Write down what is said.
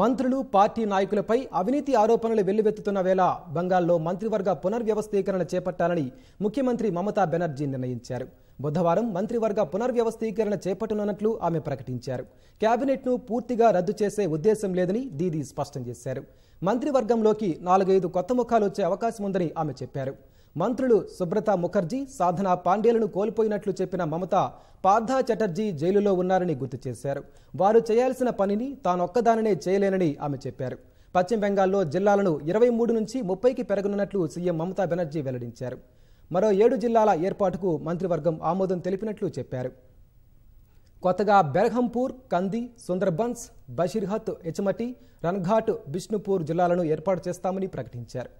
మంత్రులు పార్టీ నాయకులపై అవినీతి ఆరోపణలు వెల్లువెత్తుతున్న వేళ బంగాల్లో మంత్రివర్గ పునర్వ్యవస్థీకరణ చేపట్టాలని ముఖ్యమంత్రి మమతా బెనర్జీ నిర్ణయించారు బుధవారం మంత్రివర్గ పునర్వ్యవస్థీకరణ చేపట్టనున్నట్లు ఆమె ప్రకటించారు కేబినెట్ను పూర్తిగా రద్దు చేసే ఉద్దేశం లేదని దీదీ స్పష్టం చేశారు మంత్రివర్గంలోకి నాలుగైదు కొత్త ముఖాలు వచ్చే అవకాశం ఉందని ఆమె చెప్పారు మంత్రులు సుబ్రత ముఖర్జీ సాధనా పాండేలను కోల్పోయినట్లు చెప్పిన మమతా పార్థా చటర్జీ జైలులో ఉన్నారని గుర్తు చేశారు వారు చేయాల్సిన పనిని తానొక్కదాననే చేయలేనని ఆమె చెప్పారు పశ్చిమ బెంగాల్లో జిల్లాలను ఇరవై మూడు నుంచి ముప్పైకి పెరగనున్నట్లు సీఎం మమతా బెనర్జీ వెల్లడించారు మరో ఏడు జిల్లాల ఏర్పాటుకు మంత్రివర్గం ఆమోదం తెలిపినట్లు చెప్పారు కొత్తగా బెర్హంపూర్ కంది సుందర్బన్స్ బషీర్హత్ ఎచమటి రన్ఘాట్ బిష్ణుపూర్ జిల్లాలను ఏర్పాటు చేస్తామని ప్రకటించారు